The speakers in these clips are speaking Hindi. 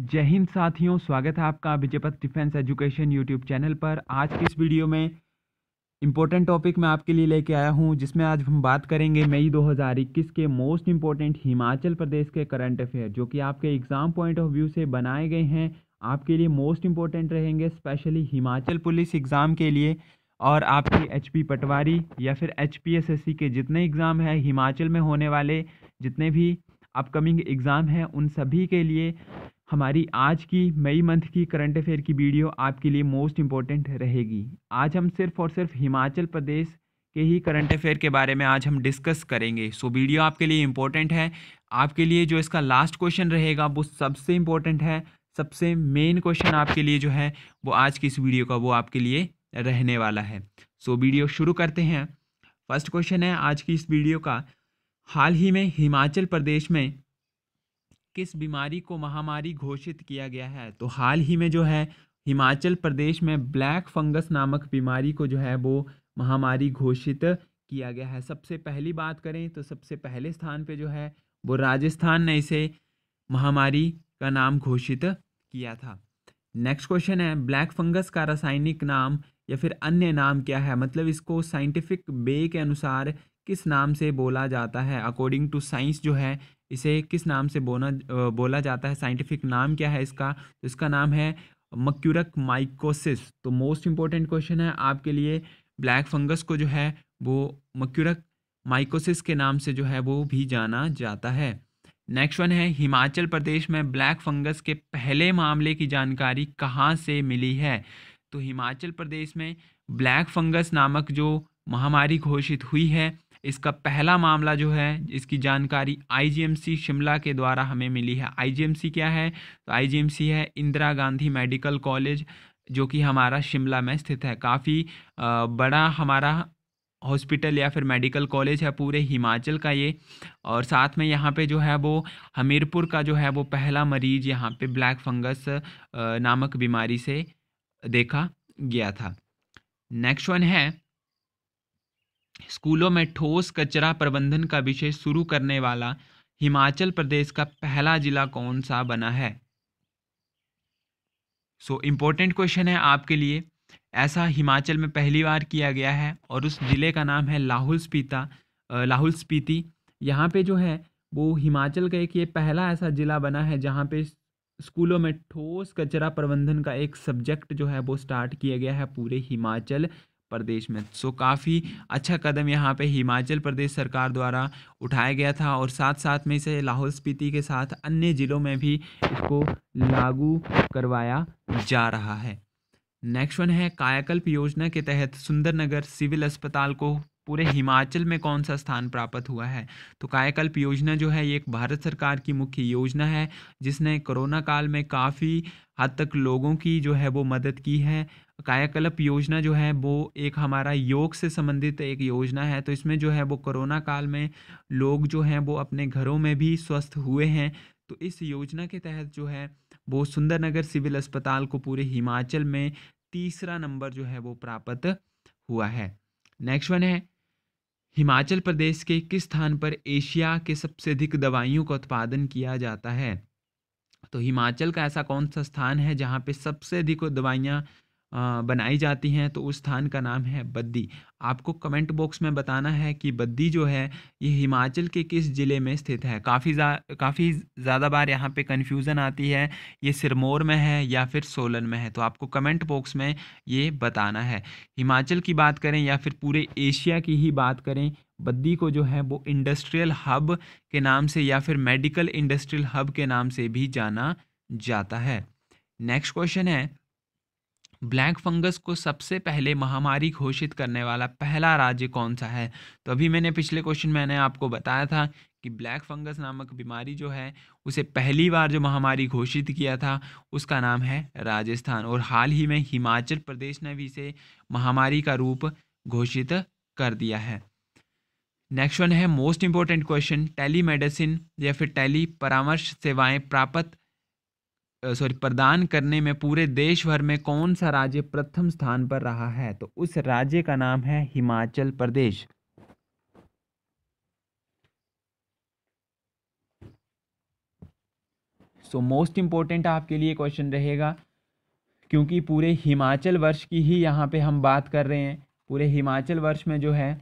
जय हिंद साथियों स्वागत है आपका Vijaypath defence education YouTube channel पर आज की इस वीडियो में इम्पोर्टेंट टॉपिक मैं आपके लिए लेके आया हूं जिसमें आज हम बात करेंगे मई 2021 के मोस्ट इम्पोर्टेंट हिमाचल प्रदेश के करंट अफेयर जो कि आपके एग्ज़ाम पॉइंट ऑफ व्यू से बनाए गए हैं आपके लिए मोस्ट इम्पोर्टेंट रहेंगे स्पेशली हिमाचल पुलिस एग्ज़ाम के लिए और आपकी एच पटवारी या फिर एच के जितने एग्ज़ाम हैं हिमाचल में होने वाले जितने भी अपकमिंग एग्ज़ाम हैं उन सभी के लिए हमारी आज की मई मंथ की करंट अफेयर की वीडियो आपके लिए मोस्ट इम्पॉर्टेंट रहेगी आज हम सिर्फ और सिर्फ हिमाचल प्रदेश के ही करंट अफेयर के बारे में आज हम डिस्कस करेंगे सो वीडियो आपके लिए इम्पोर्टेंट है आपके लिए जो इसका लास्ट क्वेश्चन रहेगा वो सबसे इम्पोर्टेंट है सबसे मेन क्वेश्चन आपके लिए जो है वो आज की इस वीडियो का वो आपके लिए रहने वाला है सो so, वीडियो शुरू करते हैं फर्स्ट क्वेश्चन है आज की इस वीडियो का हाल ही में हिमाचल प्रदेश में किस बीमारी को महामारी घोषित किया गया है तो हाल ही में जो है हिमाचल प्रदेश में ब्लैक फंगस नामक बीमारी को जो है वो महामारी घोषित किया गया है सबसे पहली बात करें तो सबसे पहले स्थान पे जो है वो राजस्थान ने इसे महामारी का नाम घोषित किया था नेक्स्ट क्वेश्चन है ब्लैक फंगस का रासायनिक नाम या फिर अन्य नाम क्या है मतलब इसको साइंटिफिक बे के अनुसार किस नाम से बोला जाता है अकॉर्डिंग टू साइंस जो है इसे किस नाम से बोना बोला जाता है साइंटिफिक नाम क्या है इसका तो इसका नाम है मक्यूरक माइकोसिस तो मोस्ट इंपॉर्टेंट क्वेश्चन है आपके लिए ब्लैक फंगस को जो है वो मक्यूरक माइकोसिस के नाम से जो है वो भी जाना जाता है नेक्स्ट वन है हिमाचल प्रदेश में ब्लैक फंगस के पहले मामले की जानकारी कहाँ से मिली है तो हिमाचल प्रदेश में ब्लैक फंगस नामक जो महामारी घोषित हुई है इसका पहला मामला जो है इसकी जानकारी आईजीएमसी शिमला के द्वारा हमें मिली है आईजीएमसी क्या है तो आईजीएमसी है इंदिरा गांधी मेडिकल कॉलेज जो कि हमारा शिमला में स्थित है काफ़ी बड़ा हमारा हॉस्पिटल या फिर मेडिकल कॉलेज है पूरे हिमाचल का ये और साथ में यहाँ पे जो है वो हमीरपुर का जो है वो पहला मरीज यहाँ पे ब्लैक फंगस नामक बीमारी से देखा गया था नेक्स्ट वन है स्कूलों में ठोस कचरा प्रबंधन का विषय शुरू करने वाला हिमाचल प्रदेश का पहला जिला कौन सा बना है सो इम्पोर्टेंट क्वेश्चन है आपके लिए ऐसा हिमाचल में पहली बार किया गया है और उस ज़िले का नाम है लाहुल स्पीता लाहुल स्पीति यहाँ पे जो है वो हिमाचल का एक ये पहला ऐसा ज़िला बना है जहाँ पे स्कूलों में ठोस कचरा प्रबंधन का एक सब्जेक्ट जो है वो स्टार्ट किया गया है पूरे हिमाचल प्रदेश में सो काफ़ी अच्छा कदम यहाँ पे हिमाचल प्रदेश सरकार द्वारा उठाया गया था और साथ साथ में इसे लाहौल स्पीति के साथ अन्य ज़िलों में भी इसको लागू करवाया जा रहा है नेक्स्ट वन है कायाकल्प योजना के तहत सुंदरनगर सिविल अस्पताल को पूरे हिमाचल में कौन सा स्थान प्राप्त हुआ है तो कायाकल्प योजना जो है ये एक भारत सरकार की मुख्य योजना है जिसने कोरोना काल में काफ़ी हद तक लोगों की जो है वो मदद की है कायाकल्प योजना जो है वो एक हमारा योग से संबंधित एक योजना है तो इसमें जो है वो कोरोना काल में लोग जो हैं वो अपने घरों में भी स्वस्थ हुए हैं तो इस योजना के तहत जो है वो सुंदरनगर सिविल अस्पताल को पूरे हिमाचल में तीसरा नंबर जो है वो प्राप्त हुआ है नेक्स्ट वन है हिमाचल प्रदेश के किस स्थान पर एशिया के सबसे अधिक दवाइयों का उत्पादन किया जाता है तो हिमाचल का ऐसा कौन सा स्थान है जहाँ पे सबसे अधिक दवाइयाँ बनाई जाती हैं तो उस स्थान का नाम है बद्दी आपको कमेंट बॉक्स में बताना है कि बद्दी जो है ये हिमाचल के किस ज़िले में स्थित है काफ़ी जा, काफ़ी ज़्यादा बार यहाँ पे कन्फ्यूज़न आती है ये सिरमौर में है या फिर सोलन में है तो आपको कमेंट बॉक्स में ये बताना है हिमाचल की बात करें या फिर पूरे एशिया की ही बात करें बद्दी को जो है वो इंडस्ट्रियल हब के नाम से या फिर मेडिकल इंडस्ट्रियल हब के नाम से भी जाना जाता है नेक्स्ट क्वेश्चन है ब्लैक फंगस को सबसे पहले महामारी घोषित करने वाला पहला राज्य कौन सा है तो अभी मैंने पिछले क्वेश्चन मैंने आपको बताया था कि ब्लैक फंगस नामक बीमारी जो है उसे पहली बार जो महामारी घोषित किया था उसका नाम है राजस्थान और हाल ही में हिमाचल प्रदेश ने भी इसे महामारी का रूप घोषित कर दिया है नेक्स्ट वन है most important question telemedicine या फिर टेली परामर्श सेवाएं प्राप्त सॉरी प्रदान करने में पूरे देश भर में कौन सा राज्य प्रथम स्थान पर रहा है तो उस राज्य का नाम है Himachal Pradesh so most important आपके लिए क्वेश्चन रहेगा क्योंकि पूरे हिमाचल वर्ष की ही यहाँ पे हम बात कर रहे हैं पूरे हिमाचल वर्ष में जो है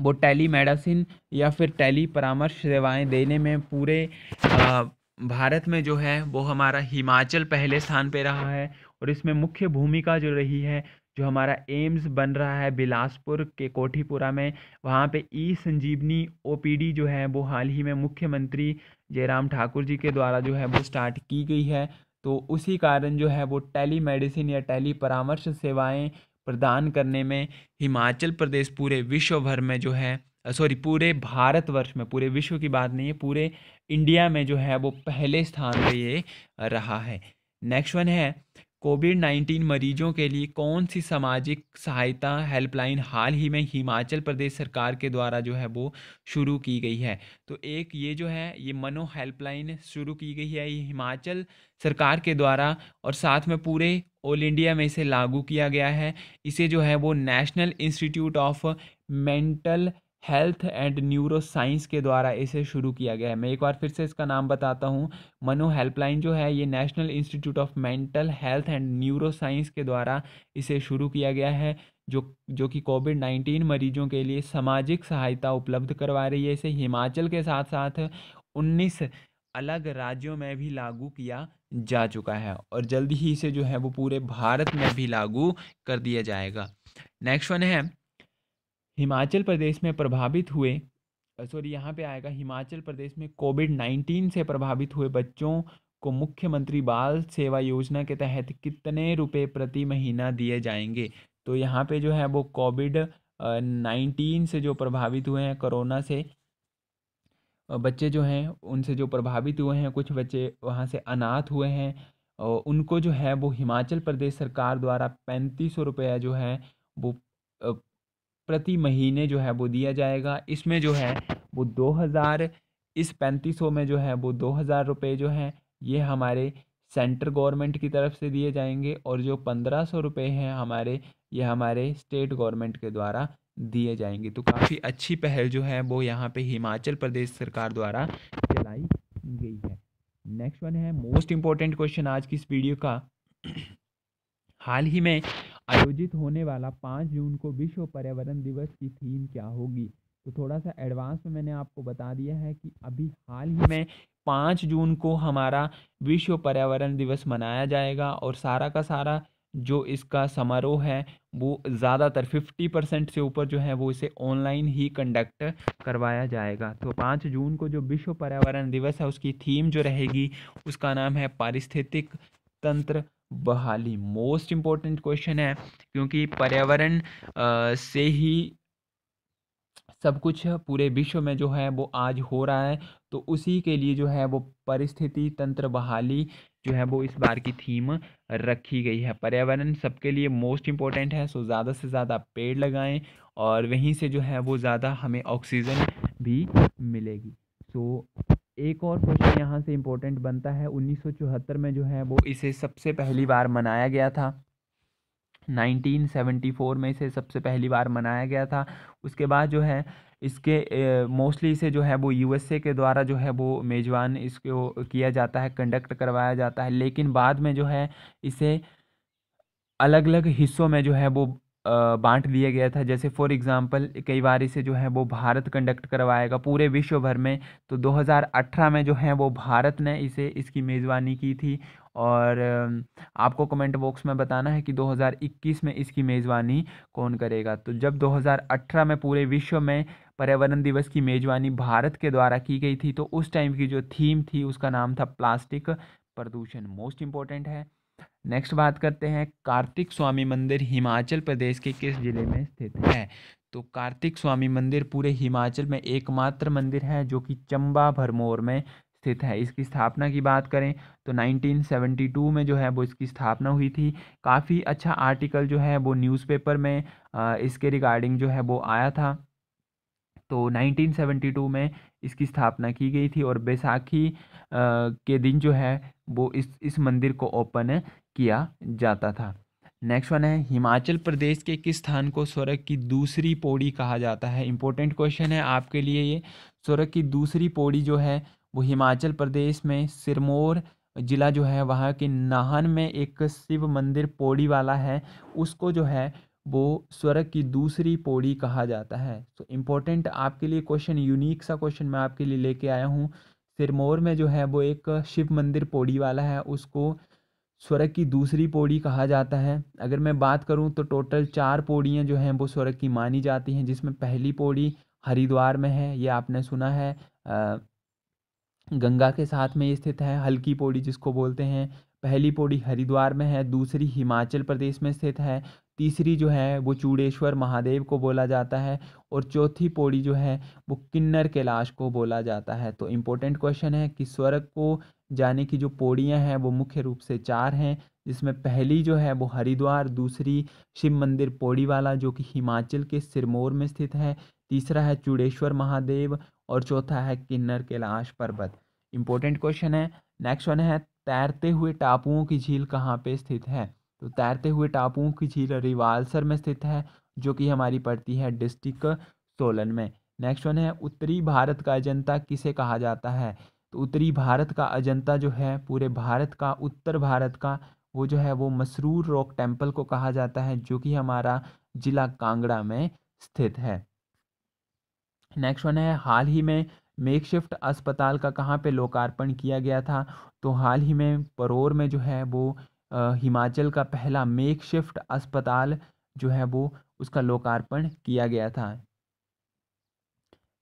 वो टेली मेडिसिन या फिर टेली परामर्श सेवाएं देने में पूरे आ, भारत में जो है वो हमारा हिमाचल पहले स्थान पे रहा है और इसमें मुख्य भूमिका जो रही है जो हमारा एम्स बन रहा है बिलासपुर के कोठीपुरा में वहाँ पे ई संजीवनी ओपीडी जो है वो हाल ही में मुख्यमंत्री जयराम ठाकुर जी के द्वारा जो है वो स्टार्ट की गई है तो उसी कारण जो है वो टेली मेडिसिन या टेली परामर्श सेवाएँ प्रदान करने में हिमाचल प्रदेश पूरे विश्व भर में जो है सॉरी पूरे भारतवर्ष में पूरे विश्व की बात नहीं है पूरे इंडिया में जो है वो पहले स्थान पर ये रहा है नेक्स्ट वन है कोविड नाइन्टीन मरीजों के लिए कौन सी सामाजिक सहायता हेल्पलाइन हाल ही में हिमाचल प्रदेश सरकार के द्वारा जो है वो शुरू की गई है तो एक ये जो है ये मनो हेल्पलाइन शुरू की गई है ये हिमाचल सरकार के द्वारा और साथ में पूरे ऑल इंडिया में इसे लागू किया गया है इसे जो है वो national institute of mental health and neuroscience के द्वारा इसे शुरू किया गया है मैं एक बार फिर से इसका नाम बताता हूँ मनो हेल्पलाइन जो है ये national institute of mental health and neuroscience के द्वारा इसे शुरू किया गया है जो जो कि कोविड नाइन्टीन मरीजों के लिए सामाजिक सहायता उपलब्ध करवा रही है इसे हिमाचल के साथ साथ उन्नीस अलग राज्यों में भी लागू किया जा चुका है और जल्दी ही इसे जो है वो पूरे भारत में भी लागू कर दिया जाएगा नेक्स्ट वन है हिमाचल प्रदेश में प्रभावित हुए सॉरी यहाँ पे आएगा हिमाचल प्रदेश में कोविड नाइन्टीन से प्रभावित हुए बच्चों को मुख्यमंत्री बाल सेवा योजना के तहत कितने रुपए प्रति महीना दिए जाएंगे तो यहाँ पे जो है वो कोविड नाइन्टीन से जो प्रभावित हुए हैं कोरोना से बच्चे जो हैं उनसे जो प्रभावित हुए हैं कुछ बच्चे वहाँ से अनाथ हुए हैं उनको जो है वो हिमाचल प्रदेश सरकार द्वारा पैंतीस सौ रुपया जो है वो प्रति महीने जो है वो दिया जाएगा इसमें जो है वो दो हज़ार इस पैंतीस में जो है वो दो हज़ार रुपये जो हैं ये हमारे सेंटर गवर्नमेंट की तरफ से दिए जाएंगे और जो पंद्रह सौ रुपये हैं हमारे ये हमारे स्टेट गवर्नमेंट के द्वारा दिए जाएंगे तो काफ़ी अच्छी पहल जो है वो यहाँ पे हिमाचल प्रदेश सरकार द्वारा चलाई गई है नेक्स्ट वन है मोस्ट इम्पॉर्टेंट क्वेश्चन आज की इस वीडियो का हाल ही में आयोजित होने वाला पाँच जून को विश्व पर्यावरण दिवस की थीम क्या होगी तो थोड़ा सा एडवांस में मैंने आपको बता दिया है कि अभी हाल ही में पाँच जून को हमारा विश्व पर्यावरण दिवस मनाया जाएगा और सारा का सारा जो इसका समारोह है वो ज़्यादातर फिफ्टी परसेंट से ऊपर जो है वो इसे ऑनलाइन ही कंडक्ट करवाया जाएगा तो पाँच जून को जो विश्व पर्यावरण दिवस है उसकी थीम जो रहेगी उसका नाम है पारिस्थितिक तंत्र बहाली मोस्ट इम्पोर्टेंट क्वेश्चन है क्योंकि पर्यावरण से ही सब कुछ पूरे विश्व में जो है वो आज हो रहा है तो उसी के लिए जो है वो परिस्थिति तंत्र बहाली जो है वो इस बार की थीम रखी गई है पर्यावरण सबके लिए मोस्ट इम्पोर्टेंट है सो ज़्यादा से ज़्यादा पेड़ लगाएं और वहीं से जो है वो ज़्यादा हमें ऑक्सीजन भी मिलेगी सो एक और क्वेश्चन यहाँ से इम्पोर्टेंट बनता है चौहत्तर में जो है वो इसे सबसे पहली बार मनाया गया था 1974 में इसे सबसे पहली बार मनाया गया था उसके बाद जो है इसके मोस्टली इसे जो है वो यूएसए के द्वारा जो है वो मेज़बान इसको किया जाता है कंडक्ट करवाया जाता है लेकिन बाद में जो है इसे अलग अलग हिस्सों में जो है वो बांट दिया गया था जैसे फॉर एग्ज़ाम्पल कई बार इसे जो है वो भारत कंडक्ट करवाएगा पूरे विश्व भर में तो 2018 में जो है वो भारत ने इसे इसकी मेज़बानी की थी और आपको कमेंट बॉक्स में बताना है कि 2021 में इसकी मेज़बानी कौन करेगा तो जब 2018 में पूरे विश्व में पर्यावरण दिवस की मेज़बानी भारत के द्वारा की गई थी तो उस टाइम की जो थीम थी उसका नाम था प्लास्टिक प्रदूषण मोस्ट इम्पॉर्टेंट है नेक्स्ट बात करते हैं कार्तिक स्वामी मंदिर हिमाचल प्रदेश के किस जिले में स्थित है तो कार्तिक स्वामी मंदिर पूरे हिमाचल में एकमात्र मंदिर है जो कि चंबा भरमौर में स्थित है इसकी स्थापना की बात करें तो 1972 में जो है वो इसकी स्थापना हुई थी काफ़ी अच्छा आर्टिकल जो है वो न्यूज़पेपर में इसके रिगार्डिंग जो है वो आया था तो 1972 में इसकी स्थापना की गई थी और बैसाखी के दिन जो है वो इस इस मंदिर को ओपन किया जाता था नेक्स्ट वन है हिमाचल प्रदेश के किस स्थान को स्वर्ग की दूसरी पौड़ी कहा जाता है इंपॉर्टेंट क्वेश्चन है आपके लिए ये स्वर्ग की दूसरी पौड़ी जो है वो हिमाचल प्रदेश में सिरमौर जिला जो है वहाँ के नाहन में एक शिव मंदिर पौड़ी वाला है उसको जो है वो स्वर्ग की दूसरी पौड़ी कहा जाता है तो इम्पोर्टेंट आपके लिए क्वेश्चन यूनिक सा क्वेश्चन मैं आपके लिए लेके आया हूँ सिरमौर में जो है वो एक शिव मंदिर पौड़ी वाला है उसको स्वर्ग की दूसरी पौड़ी कहा जाता है अगर मैं बात करूं तो टोटल चार पौड़ियाँ जो हैं वो स्वर्ग की मानी जाती हैं जिसमें पहली पौड़ी हरिद्वार में है ये आपने सुना है गंगा के साथ में स्थित है हल्की पौड़ी जिसको बोलते हैं पहली पौड़ी हरिद्वार में है दूसरी हिमाचल प्रदेश में स्थित है तीसरी जो है वो चूड़ेश्वर महादेव को बोला जाता है और चौथी पौड़ी जो है वो किन्नर कैलाश को बोला जाता है तो इम्पोर्टेंट क्वेश्चन है कि स्वर्ग को जाने की जो पौड़ियाँ हैं वो मुख्य रूप से चार हैं जिसमें पहली जो है वो हरिद्वार दूसरी शिव मंदिर पौड़ी वाला जो कि हिमाचल के सिरमौर में स्थित है तीसरा है चूड़ेश्वर महादेव और चौथा है किन्नर कैलाश पर्वत इम्पोर्टेंट क्वेश्चन है नेक्स्ट वन है तैरते हुए टापुओं की झील कहाँ पे स्थित है तो तैरते हुए टापुओं की झील रिवालसर में स्थित है जो कि हमारी पड़ती है डिस्ट्रिक्ट सोलन में नेक्स्ट वन है उत्तरी भारत का अजंता किसे कहा जाता है तो उत्तरी भारत का अजंता जो है पूरे भारत का उत्तर भारत का वो जो है वो मसरूर रॉक टेम्पल को कहा जाता है जो कि हमारा जिला कांगड़ा में स्थित है नेक्स्ट वन है हाल ही में मेकशिफ्ट अस्पताल का कहाँ पे लोकार्पण किया गया था तो हाल ही में परोर में जो है वो हिमाचल का पहला मेक शिफ्ट अस्पताल जो है वो उसका लोकार्पण किया गया था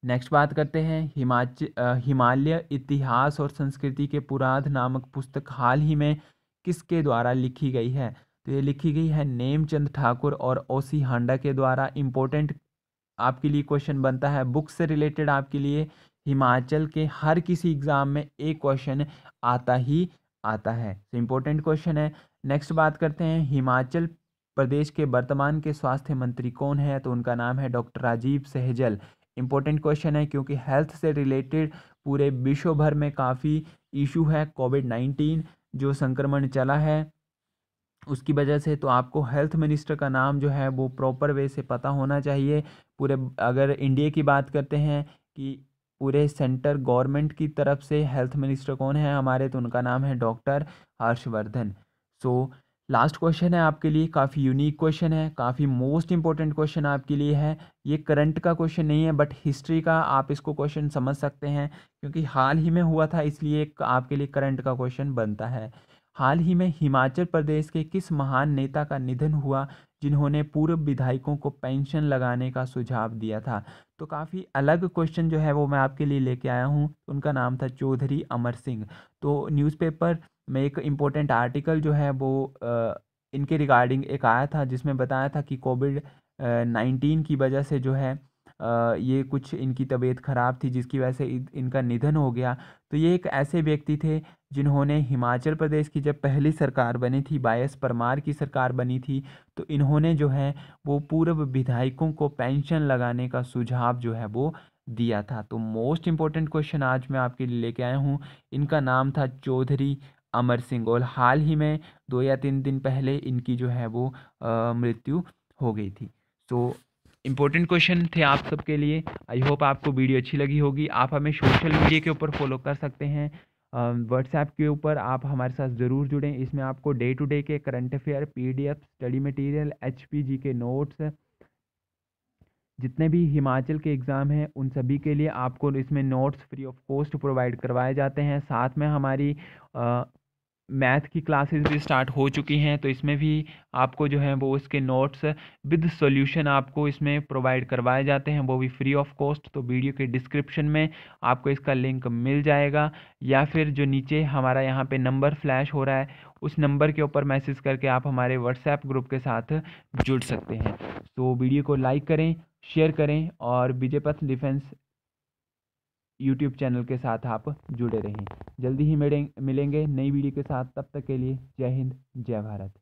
नेक्स्ट बात करते हैं हिमाचल हिमालय इतिहास और संस्कृति के पुराध नामक पुस्तक हाल ही में किसके द्वारा लिखी गई है तो ये लिखी गई है नेमचंद ठाकुर और ओसी हांडा के द्वारा इम्पोर्टेंट आपके लिए क्वेश्चन बनता है बुक से रिलेटेड आपके लिए हिमाचल के हर किसी एग्ज़ाम में एक क्वेश्चन आता ही आता है इम्पोर्टेंट क्वेश्चन है नेक्स्ट बात करते हैं हिमाचल प्रदेश के वर्तमान के स्वास्थ्य मंत्री कौन है तो उनका नाम है doctor Rajiv Saizal important question है क्योंकि हेल्थ से रिलेटेड पूरे विश्व भर में काफ़ी इशू है कोविड नाइन्टीन जो संक्रमण चला है उसकी वजह से तो आपको हेल्थ मिनिस्टर का नाम जो है वो प्रॉपर वे से पता होना चाहिए पूरे अगर इंडिया की बात करते हैं कि पूरे सेंटर गवर्नमेंट की तरफ से हेल्थ मिनिस्टर कौन है हमारे तो उनका नाम है doctor Harshvardhan so last question है आपके लिए काफ़ी यूनिक क्वेश्चन है काफ़ी मोस्ट इंपॉर्टेंट क्वेश्चन आपके लिए है ये करंट का क्वेश्चन नहीं है बट हिस्ट्री का आप इसको क्वेश्चन समझ सकते हैं क्योंकि हाल ही में हुआ था इसलिए आपके लिए करंट का क्वेश्चन बनता है हाल ही में हिमाचल प्रदेश के किस महान नेता का निधन हुआ जिन्होंने पूर्व विधायकों को पेंशन लगाने का सुझाव दिया था तो काफ़ी अलग क्वेश्चन जो है वो मैं आपके लिए लेके आया हूँ उनका नाम था चौधरी अमर सिंह तो न्यूज़पेपर में एक इम्पोर्टेंट आर्टिकल जो है वो इनके रिगार्डिंग एक आया था जिसमें बताया था कि कोविड नाइन्टीन की वजह से जो है ये कुछ इनकी तबीयत ख़राब थी जिसकी वजह से इनका निधन हो गया तो ये एक ऐसे व्यक्ति थे जिन्होंने हिमाचल प्रदेश की जब पहली सरकार बनी थी बायस परमार की सरकार बनी थी तो इन्होंने जो है वो पूर्व विधायकों को पेंशन लगाने का सुझाव जो है वो दिया था तो मोस्ट इम्पॉर्टेंट क्वेश्चन आज मैं आपके लिए लेके आया हूँ इनका नाम था चौधरी अमर सिंह और हाल ही में दो या तीन दिन पहले इनकी जो है वो मृत्यु हो गई थी तो इंपॉर्टेंट क्वेश्चन थे आप सबके लिए आई होप आपको वीडियो अच्छी लगी होगी आप हमें सोशल मीडिया के ऊपर फॉलो कर सकते हैं व्हाट्सएप के ऊपर आप हमारे साथ ज़रूर जुड़ें इसमें आपको डे टू डे के current affair PDF study material HPG के नोट्स जितने भी हिमाचल के एग्ज़ाम हैं उन सभी के लिए आपको इसमें notes free of cost provide करवाए जाते हैं साथ में हमारी मैथ की क्लासेस भी स्टार्ट हो चुकी हैं तो इसमें भी आपको जो है वो उसके नोट्स विद सॉल्यूशन आपको इसमें प्रोवाइड करवाए जाते हैं वो भी फ्री ऑफ कॉस्ट तो वीडियो के डिस्क्रिप्शन में आपको इसका लिंक मिल जाएगा या फिर जो नीचे हमारा यहाँ पे नंबर फ्लैश हो रहा है उस नंबर के ऊपर मैसेज करके आप हमारे व्हाट्सएप ग्रुप के साथ जुड़ सकते हैं तो वीडियो को लाइक करें शेयर करें और विजयपथ डिफेंस यूट्यूब चैनल के साथ आप जुड़े रहें जल्दी ही मिलेंगे नई वीडियो के साथ तब तक के लिए जय हिंद जय भारत